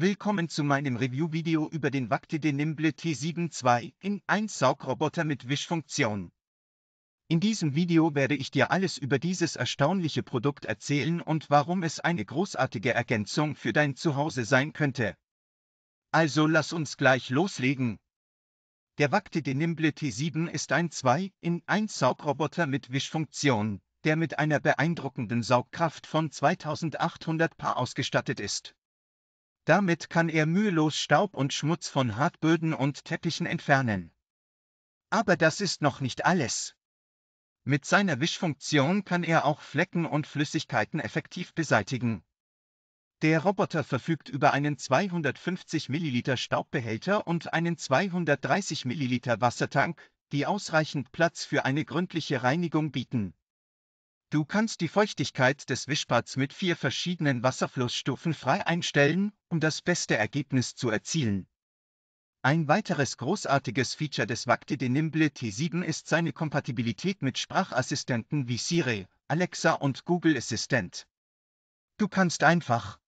Willkommen zu meinem Review-Video über den Waktide Nimble T7 II in 1 Saugroboter mit Wischfunktion. In diesem Video werde ich dir alles über dieses erstaunliche Produkt erzählen und warum es eine großartige Ergänzung für dein Zuhause sein könnte. Also lass uns gleich loslegen. Der Waktide Nimble T7 ist ein 2 in 1 Saugroboter mit Wischfunktion, der mit einer beeindruckenden Saugkraft von 2800 Paar ausgestattet ist. Damit kann er mühelos Staub und Schmutz von Hartböden und Teppichen entfernen. Aber das ist noch nicht alles. Mit seiner Wischfunktion kann er auch Flecken und Flüssigkeiten effektiv beseitigen. Der Roboter verfügt über einen 250 ml Staubbehälter und einen 230 ml Wassertank, die ausreichend Platz für eine gründliche Reinigung bieten Du kannst die Feuchtigkeit des Wischpads mit vier verschiedenen Wasserflussstufen frei einstellen, um das beste Ergebnis zu erzielen. Ein weiteres großartiges Feature des Vakti Nimble T7 ist seine Kompatibilität mit Sprachassistenten wie Siri, Alexa und Google Assistant. Du kannst einfach,